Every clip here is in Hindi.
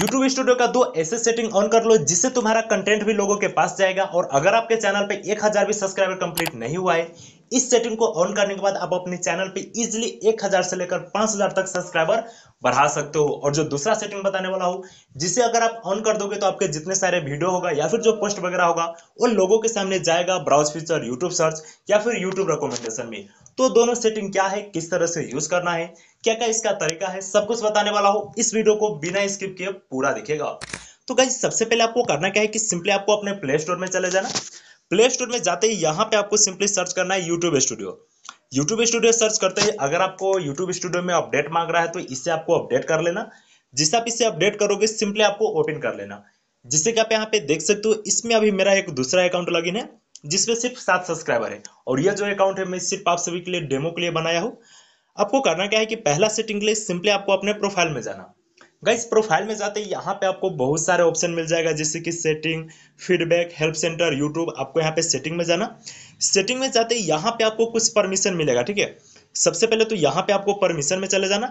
YouTube स्टूडियो का दो ऐसे सेटिंग ऑन कर लो जिससे तुम्हारा कंटेंट भी लोगों के पास जाएगा और अगर आपके चैनल पे एक हजार भी सब्सक्राइबर कंप्लीट नहीं हुआ है इस सेटिंग को ऑन करने के बाद आप अपने चैनल पे इजिली एक हजार से लेकर पांच हजार तक सब्सक्राइबर बढ़ा सकते हो और जो दूसरा सेटिंग बताने वाला हूँ जिसे अगर आप ऑन कर दोगे तो आपके जितने सारे वीडियो होगा या फिर जो पोस्ट वगैरह होगा वो लोगों के सामने जाएगा ब्राउज फीचर यूट्यूब सर्च या फिर यूट्यूब रिकमेंडेशन में तो दोनों सेटिंग क्या है किस तरह से यूज करना है क्या क्या इसका तरीका है सब कुछ बताने वाला हो इस वीडियो को बिना स्किप किए पूरा दिखेगा तो गाइज सबसे पहले आपको करना क्या है कि सिंपली आपको अपने प्ले स्टोर में चले जाना प्ले स्टोर में जाते ही यहाँ पे आपको सिंपली सर्च करना है YouTube Studio YouTube Studio search करते ही अगर आपको यूट्यूब स्टूडियो में अपडेट मांग रहा है तो इससे आपको अपडेट कर लेना जिससे आप इसे अपडेट करोगे सिंपली आपको ओपन कर लेना जिससे कि आप यहाँ पे देख सकते हो इसमें अभी मेरा एक दूसरा अकाउंट लॉगिन है जिसमें सिर्फ सात सब्सक्राइबर है और यह जो अकाउंट है मैं सिर्फ आप सभी के लिए डेमो के लिए बनाया हूँ आपको करना क्या है कि पहला सेट इंग्लिश सिंपली आपको अपने प्रोफाइल में जाना गाइस प्रोफाइल में जाते यहाँ पे आपको बहुत सारे ऑप्शन मिल जाएगा जैसे कि setting feedback help centre YouTube आपको यहाँ पे सेटिंग में जाना सेटिंग में जाते यहाँ पे आपको कुछ परमिशन मिलेगा ठीक है सबसे पहले तो यहाँ पे आपको परमिशन में चले जाना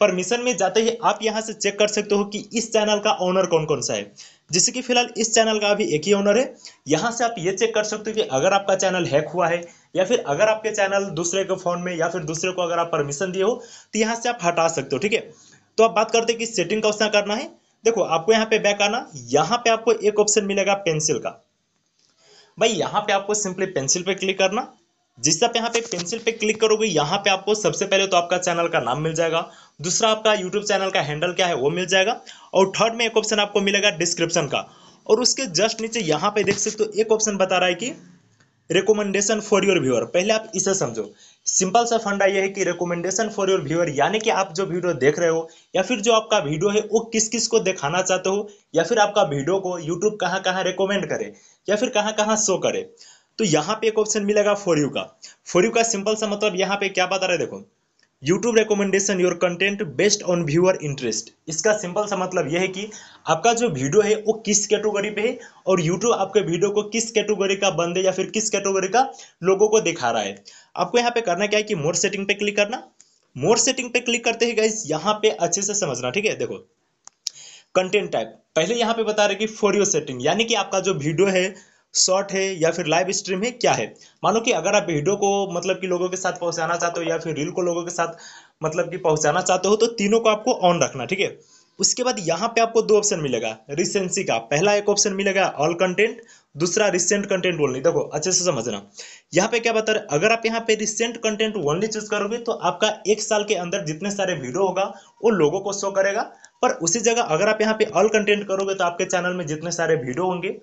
परमिशन में जाते ही आप यहाँ से चेक कर सकते हो कि इस चैनल का ओनर कौन कौन सा है जैसे कि फिलहाल इस चैनल का अभी एक ही ओनर है यहाँ से आप ये चेक कर सकते हो कि अगर आपका चैनल हैक हुआ है या फिर अगर आपके चैनल दूसरे के फोन में या फिर दूसरे को अगर आप परमिशन दिए हो तो यहाँ से आप हटा सकते हो ठीक है तो आप बात करते हैं कि सेटिंग का सा करना है देखो आपको यहाँ पे बैक आना यहाँ पे आपको एक ऑप्शन मिलेगा पेंसिल का भाई यहाँ पे आपको सिंपली पेंसिल पे क्लिक करना जिस आप यहाँ पे पेंसिल पे क्लिक करोगे यहाँ पे आपको सबसे पहले तो आपका चैनल का नाम मिल जाएगा दूसरा आपका यूट्यूब चैनल का हैंडल क्या है वो मिल जाएगा और थर्ड में एक ऑप्शन आपको मिलेगा डिस्क्रिप्शन का और उसके जस्ट नीचे यहाँ पे देख सकते हो तो एक ऑप्शन बता रहा है कि रिकोमेंडेशन फॉर योर व्यूअर पहले आप इसे समझो सिंपल सा फंडा यह है कि रिकोमेंडेशन फॉर योर व्यूअर यानी कि आप जो वीडियो देख रहे हो या फिर जो आपका वीडियो है वो किस किस को दिखाना चाहते हो या फिर आपका वीडियो को यूट्यूब कहाँ कहाँ रिकोमेंड करे या फिर कहाँ कहाँ शो करे तो यहाँ पे एक ऑप्शन मिलेगा फॉर यू का फॉर यू का सिंपल सा मतलब यहाँ पे क्या बता रहे देखो YouTube recommendation your content based on viewer interest इसका सिंपल सा मतलब यह है कि आपका जो वीडियो है वो किस कैटेगरी पे है और यूट्यूब आपके वीडियो को किस कैटेगरी का बंदे या फिर किस कैटेगरी का लोगों को दिखा रहा है आपको यहाँ पे करना क्या है कि मोर सेटिंग पे क्लिक करना मोर सेटिंग पे क्लिक करते ही गाइज यहाँ पे अच्छे से समझना ठीक है देखो कंटेंट टाइप पहले यहाँ पे बता रहे कि फॉर योर सेटिंग यानी कि आपका जो वीडियो है शॉर्ट है या फिर लाइव स्ट्रीम है क्या है मानो कि अगर आप वीडियो को मतलब कि लोगों के साथ पहुंचाना चाहते हो या फिर रील को लोगों के साथ मतलब कि पहुंचाना चाहते हो तो तीनों को आपको ऑन रखना ठीक है उसके बाद यहाँ पे आपको दो ऑप्शन मिलेगा रिसेंसी का पहला एक ऑप्शन मिलेगा ऑल कंटेंट दूसरा रिसेंट कंटेंट ओनली देखो अच्छे से समझना यहाँ पे क्या बता रहे अगर आप यहाँ पे रिसेंट कंटेंट ओनली चूज करोगे तो आपका एक साल के अंदर जितने सारे वीडियो होगा वो लोगों को शो करेगा पर उसी जगह अगर आप यहाँ पे ऑल कंटेंट करोगे तो आपके चैनल में जितने सारे वीडियो होंगे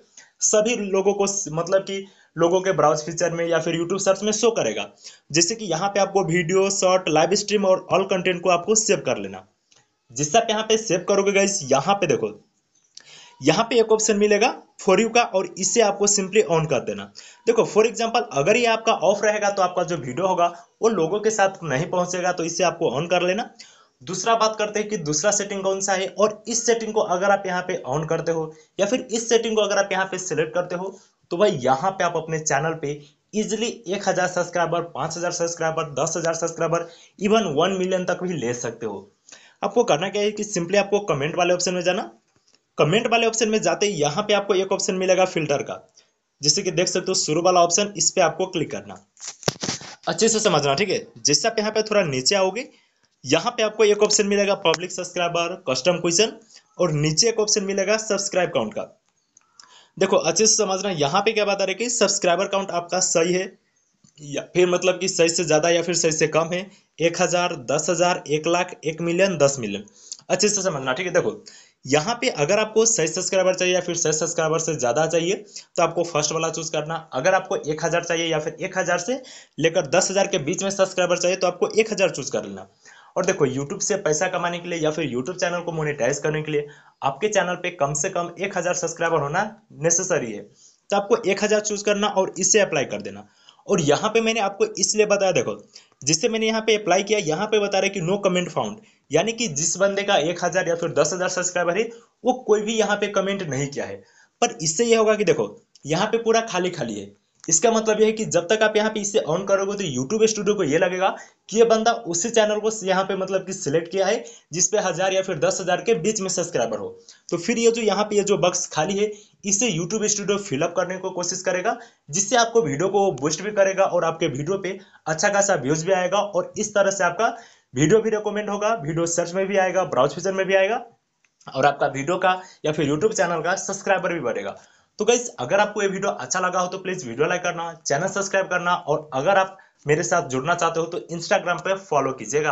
सभी लोगों को मतलब कि लोगों के ब्राउज फीचर में या फिर यूट्यूब सर्च में शो करेगा जैसे कि यहाँ पे आपको वीडियो शॉर्ट लाइव स्ट्रीम और ऑल कंटेंट को आपको सेव कर लेना जिससे आप यहाँ पे सेव करोगे गाइज यहाँ पे देखो यहाँ पे एक ऑप्शन मिलेगा फॉर यू का और इसे आपको सिंपली ऑन कर देना देखो फॉर एग्जाम्पल अगर ये आपका ऑफ रहेगा तो आपका जो वीडियो होगा वो लोगों के साथ नहीं पहुंचेगा तो इसे आपको ऑन कर लेना दूसरा बात करते हैं कि दूसरा सेटिंग कौन सा है और इस सेटिंग को अगर आप यहाँ पे ऑन करते हो या फिर इस सेटिंग को अगर आप यहाँ पे सिलेक्ट करते हो तो भाई यहाँ पे आप अपने चैनल पे इजिली एक हजार सब्सक्राइबर पाँच हजार सब्सक्राइबर दस हजार सब्सक्राइबर इवन वन मिलियन तक भी ले सकते हो आपको करना क्या है कि सिंपली आपको कमेंट वाले ऑप्शन में जाना कमेंट वाले ऑप्शन में जाते यहाँ पे आपको एक ऑप्शन मिलेगा फिल्टर का जैसे कि देख सकते हो शुरू वाला ऑप्शन इस पर आपको क्लिक करना अच्छे से समझना ठीक है जैसे आप यहाँ पे थोड़ा नीचे आओगे यहाँ पे आपको एक ऑप्शन मिलेगा पब्लिक सब्सक्राइबर कस्टम क्वेश्चन और नीचे एक ऑप्शन मिलेगा सब्सक्राइब काउंट का देखो अच्छे से समझना यहाँ पे क्या बता रहे कि सब्सक्राइबर काउंट आपका सही है या फिर मतलब कि सही से ज़्यादा या फिर सही से कम है एक हज़ार दस हज़ार एक लाख एक मिलियन दस मिलियन अच्छे से समझना ठीक है देखो यहाँ पे अगर आपको सही सब्सक्राइबर चाहिए या फिर सही सब्सक्राइबर से ज़्यादा चाहिए तो आपको फर्स्ट वाला चूज करना अगर आपको एक हज़ार चाहिए या फिर एक हज़ार से लेकर दस हज़ार के बीच में सब्सक्राइबर चाहिए तो आपको एक हज़ार चूज कर लेना और देखो YouTube से पैसा कमाने के लिए या फिर YouTube चैनल को मोनिटाइज करने के लिए आपके चैनल पे कम से कम एक हज़ार सब्सक्राइबर होना नेसेसरी है तो आपको एक हज़ार चूज करना और इससे अप्लाई कर देना और यहाँ पे मैंने आपको इसलिए बताया देखो जिससे मैंने यहाँ पे अप्लाई किया यहाँ पे बता रहे कि नो कमेंट फाउंड यानी कि जिस बंदे का एक हज़ार या फिर दस हज़ार सब्सक्राइबर है वो कोई भी यहाँ पे कमेंट नहीं किया है पर इससे यह होगा कि देखो यहाँ पे पूरा खाली खाली है इसका मतलब यह है कि जब तक आप यहाँ पे इसे ऑन करोगे तो यूट्यूब स्टूडियो को ये लगेगा कि ये बंदा उसी चैनल को यहाँ पे मतलब कि सिलेक्ट किया है जिसपे हज़ार या फिर दस हज़ार के बीच में सब्सक्राइबर हो तो फिर ये जो यहाँ पे ये जो बक्स खाली है इसे यूट्यूब स्टूडियो फिलअप करने को कोशिश करेगा जिससे आपको वीडियो को बूस्ट भी करेगा और आपके वीडियो पे अच्छा खासा व्यूज भी आएगा और इस तरह से आपका वीडियो भी रिकमेंड होगा वीडियो सर्च में भी आएगा ब्राउज फीचर में भी आएगा और आपका वीडियो का या फिर यूट्यूब चैनल का सब्सक्राइबर भी बढ़ेगा तो गाइज अगर आपको ये वीडियो अच्छा लगा हो तो प्लीज वीडियो लाइक करना चैनल सब्सक्राइब करना और अगर आप मेरे साथ जुड़ना चाहते हो तो इंस्टाग्राम पे फॉलो कीजिएगा